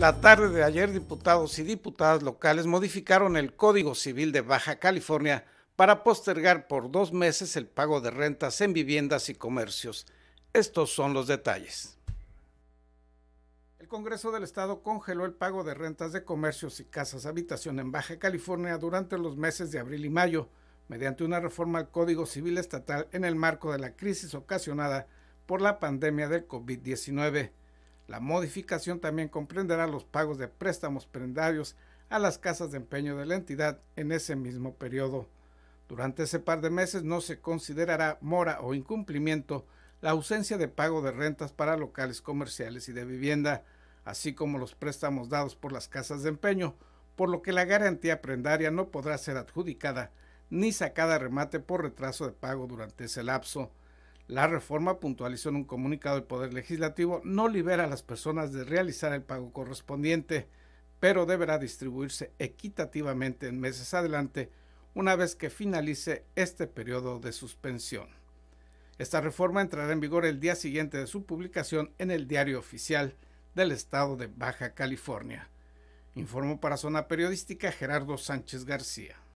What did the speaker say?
La tarde de ayer, diputados y diputadas locales modificaron el Código Civil de Baja California para postergar por dos meses el pago de rentas en viviendas y comercios. Estos son los detalles. El Congreso del Estado congeló el pago de rentas de comercios y casas habitación en Baja California durante los meses de abril y mayo, mediante una reforma al Código Civil Estatal en el marco de la crisis ocasionada por la pandemia del COVID-19. La modificación también comprenderá los pagos de préstamos prendarios a las casas de empeño de la entidad en ese mismo periodo. Durante ese par de meses no se considerará mora o incumplimiento la ausencia de pago de rentas para locales comerciales y de vivienda, así como los préstamos dados por las casas de empeño, por lo que la garantía prendaria no podrá ser adjudicada ni sacada a remate por retraso de pago durante ese lapso. La reforma, puntualizó en un comunicado del Poder Legislativo, no libera a las personas de realizar el pago correspondiente, pero deberá distribuirse equitativamente en meses adelante una vez que finalice este periodo de suspensión. Esta reforma entrará en vigor el día siguiente de su publicación en el Diario Oficial del Estado de Baja California. Informó para Zona Periodística Gerardo Sánchez García.